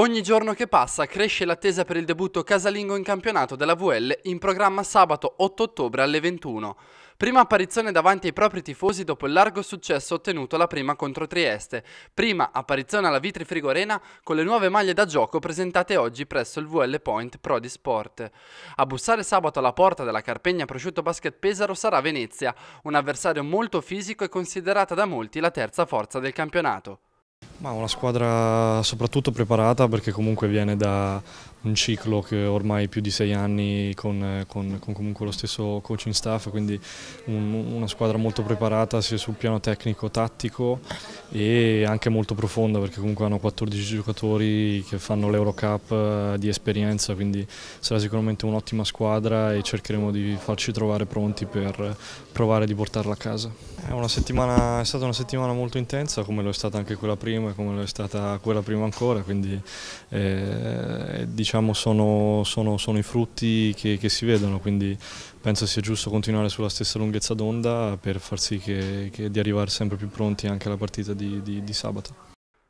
Ogni giorno che passa cresce l'attesa per il debutto casalingo in campionato della VL in programma sabato 8 ottobre alle 21. Prima apparizione davanti ai propri tifosi dopo il largo successo ottenuto la prima contro Trieste. Prima apparizione alla Vitri Frigorena con le nuove maglie da gioco presentate oggi presso il VL Point Pro di Sport. A bussare sabato alla porta della Carpegna Prosciutto Basket Pesaro sarà Venezia, un avversario molto fisico e considerata da molti la terza forza del campionato. Ma una squadra soprattutto preparata perché comunque viene da, un ciclo che ormai più di sei anni con, con, con comunque lo stesso coaching staff, quindi un, una squadra molto preparata sia sul piano tecnico, tattico e anche molto profonda perché comunque hanno 14 giocatori che fanno l'Eurocup eh, di esperienza, quindi sarà sicuramente un'ottima squadra e cercheremo di farci trovare pronti per provare di portarla a casa. È, è stata una settimana molto intensa come lo è stata anche quella prima e come lo è stata quella prima ancora, quindi eh, diciamo diciamo, sono, sono, sono, i frutti che, che, si vedono, quindi penso sia giusto continuare sulla stessa lunghezza d'onda per far sì che, che, di arrivare sempre più pronti anche alla partita di, di, di sabato.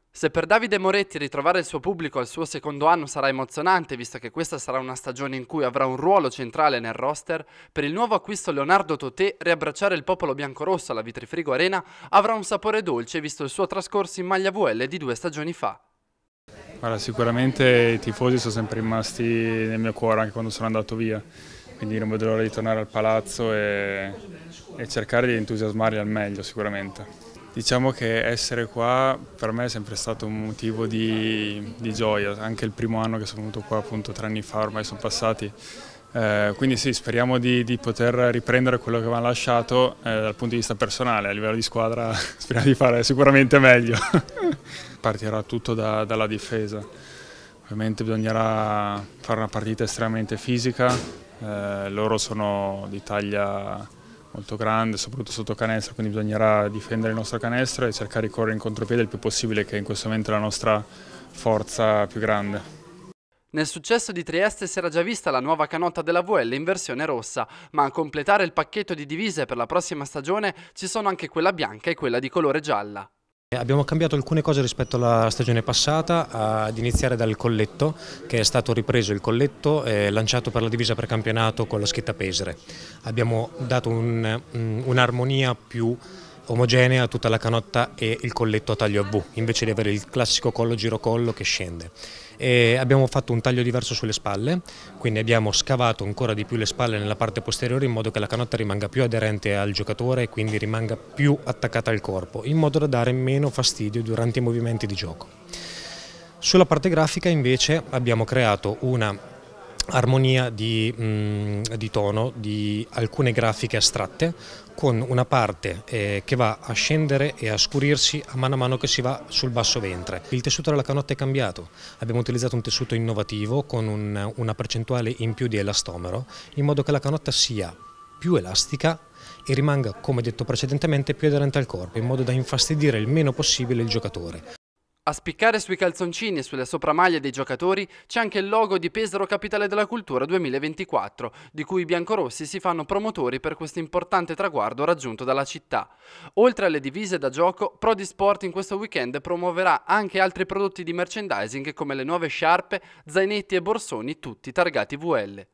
Se per Davide Moretti ritrovare il suo pubblico al suo secondo anno sarà emozionante, visto che questa sarà una stagione in cui avrà un ruolo centrale nel roster, per il nuovo acquisto Leonardo Totè riabbracciare il popolo biancorosso alla Vitrifrigo Arena avrà un sapore dolce, visto il suo trascorso in maglia VL di due stagioni fa. Allora, sicuramente i tifosi sono sempre rimasti nel mio cuore anche quando sono andato via, quindi non vedo l'ora di tornare al palazzo e, e cercare di entusiasmarli al meglio sicuramente. Diciamo che essere qua per me è sempre stato un motivo di, di gioia, anche il primo anno che sono venuto qua appunto tre anni fa ormai sono passati, eh, quindi sì, speriamo di, di, poter riprendere quello che avevamo lasciato eh, dal punto di vista personale, a livello di squadra speriamo di fare sicuramente meglio. Partirà tutto da, dalla difesa, ovviamente bisognerà fare una partita estremamente fisica, eh, loro sono di taglia molto grande, soprattutto sotto canestro, quindi bisognerà difendere il nostro canestro e cercare di correre in contropiede il più possibile, che in questo momento è la nostra forza più grande. Nel successo di Trieste si era già vista la nuova canotta della VL in versione rossa, ma a completare il pacchetto di divise per la prossima stagione ci sono anche quella bianca e quella di colore gialla. Abbiamo cambiato alcune cose rispetto alla stagione passata, ad iniziare dal colletto, che è stato ripreso il colletto e lanciato per la divisa precampionato con la schietta Pesere. Abbiamo dato mm, un'armonia un più omogenea tutta la canotta e il colletto a taglio a V, invece di avere il classico collo girocollo che scende. E abbiamo fatto un taglio diverso sulle spalle, quindi abbiamo scavato ancora di più le spalle nella parte posteriore in modo che la canotta rimanga più aderente al giocatore e quindi rimanga più attaccata al corpo, in modo da dare meno fastidio durante i movimenti di gioco. Sulla parte grafica invece abbiamo creato una armonia di, mh, mm, di, tono di alcune grafiche astratte con una parte eh, che va a scendere e a scurirsi a mano a mano che si va sul basso ventre. Il tessuto della canotta è cambiato, abbiamo utilizzato un tessuto innovativo con un, una percentuale in più di elastomero in modo che la canotta sia più elastica e rimanga, come detto precedentemente, più aderente al corpo, in modo da infastidire il meno possibile il giocatore. A spiccare sui calzoncini e sulle sopramaglie dei giocatori c'è anche il logo di Pesaro Capitale della Cultura 2024, di cui i biancorossi si fanno promotori per questo importante traguardo raggiunto dalla città. Oltre alle divise da gioco, Prodi Sport in questo weekend promuoverà anche altri prodotti di merchandising come le nuove sciarpe, zainetti e borsoni tutti targati VL.